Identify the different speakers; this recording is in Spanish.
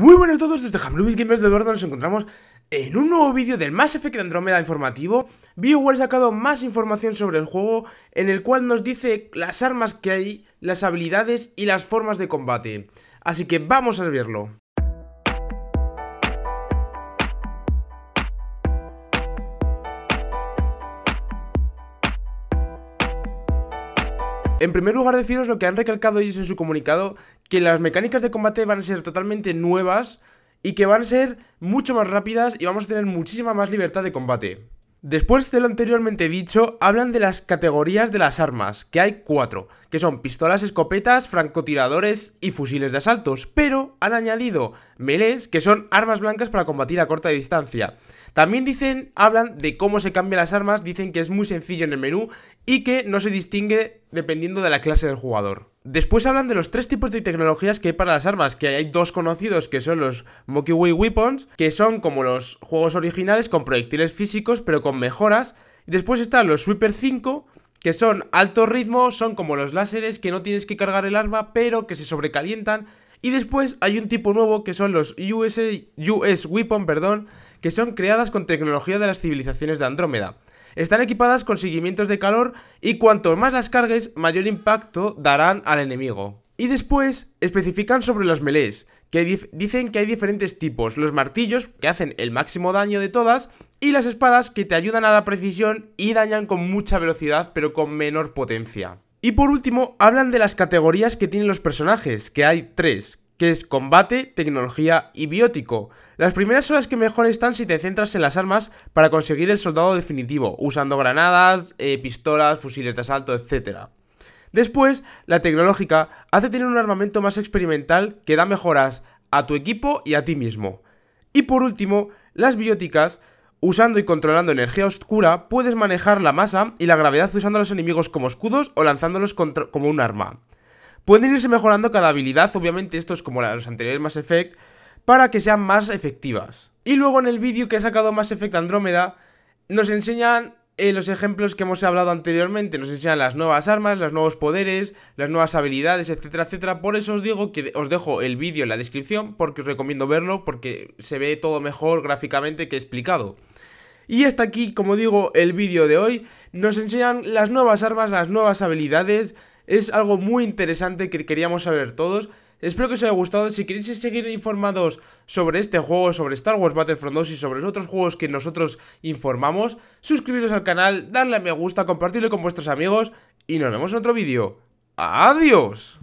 Speaker 1: Muy buenas a todos, desde Hamlubis Gamers de Bordo nos encontramos en un nuevo vídeo del Mass Effect Andromeda informativo. BioWare ha sacado más información sobre el juego en el cual nos dice las armas que hay, las habilidades y las formas de combate. Así que vamos a verlo. En primer lugar deciros lo que han recalcado ellos en su comunicado, que las mecánicas de combate van a ser totalmente nuevas y que van a ser mucho más rápidas y vamos a tener muchísima más libertad de combate. Después de lo anteriormente dicho, hablan de las categorías de las armas, que hay cuatro, que son pistolas, escopetas, francotiradores y fusiles de asaltos, pero han añadido melés, que son armas blancas para combatir a corta distancia. También dicen, hablan de cómo se cambian las armas, dicen que es muy sencillo en el menú y que no se distingue dependiendo de la clase del jugador. Después hablan de los tres tipos de tecnologías que hay para las armas, que hay dos conocidos que son los Mocky Weapons, que son como los juegos originales con proyectiles físicos pero con mejoras. después están los Sweeper 5, que son alto ritmo, son como los láseres que no tienes que cargar el arma pero que se sobrecalientan. Y después hay un tipo nuevo que son los US, US Weapon, perdón, que son creadas con tecnología de las civilizaciones de Andrómeda. Están equipadas con seguimientos de calor y cuanto más las cargues, mayor impacto darán al enemigo. Y después especifican sobre los melees, que dicen que hay diferentes tipos, los martillos, que hacen el máximo daño de todas, y las espadas, que te ayudan a la precisión y dañan con mucha velocidad, pero con menor potencia. Y por último, hablan de las categorías que tienen los personajes, que hay tres, que es combate, tecnología y biótico. Las primeras son las que mejor están si te centras en las armas para conseguir el soldado definitivo, usando granadas, eh, pistolas, fusiles de asalto, etc. Después, la tecnológica hace tener un armamento más experimental que da mejoras a tu equipo y a ti mismo. Y por último, las bióticas Usando y controlando energía oscura, puedes manejar la masa y la gravedad usando a los enemigos como escudos o lanzándolos como un arma. Pueden irse mejorando cada habilidad, obviamente esto es como los anteriores Mass Effect, para que sean más efectivas. Y luego en el vídeo que ha sacado Mass Effect Andrómeda, nos enseñan eh, los ejemplos que hemos hablado anteriormente, nos enseñan las nuevas armas, los nuevos poderes, las nuevas habilidades, etcétera, etcétera. Por eso os digo que os dejo el vídeo en la descripción porque os recomiendo verlo porque se ve todo mejor gráficamente que explicado. Y hasta aquí, como digo, el vídeo de hoy. Nos enseñan las nuevas armas, las nuevas habilidades, es algo muy interesante que queríamos saber todos. Espero que os haya gustado. Si queréis seguir informados sobre este juego, sobre Star Wars Battlefront 2 y sobre otros juegos que nosotros informamos, suscribiros al canal, darle a me gusta, compartirlo con vuestros amigos y nos vemos en otro vídeo. ¡Adiós!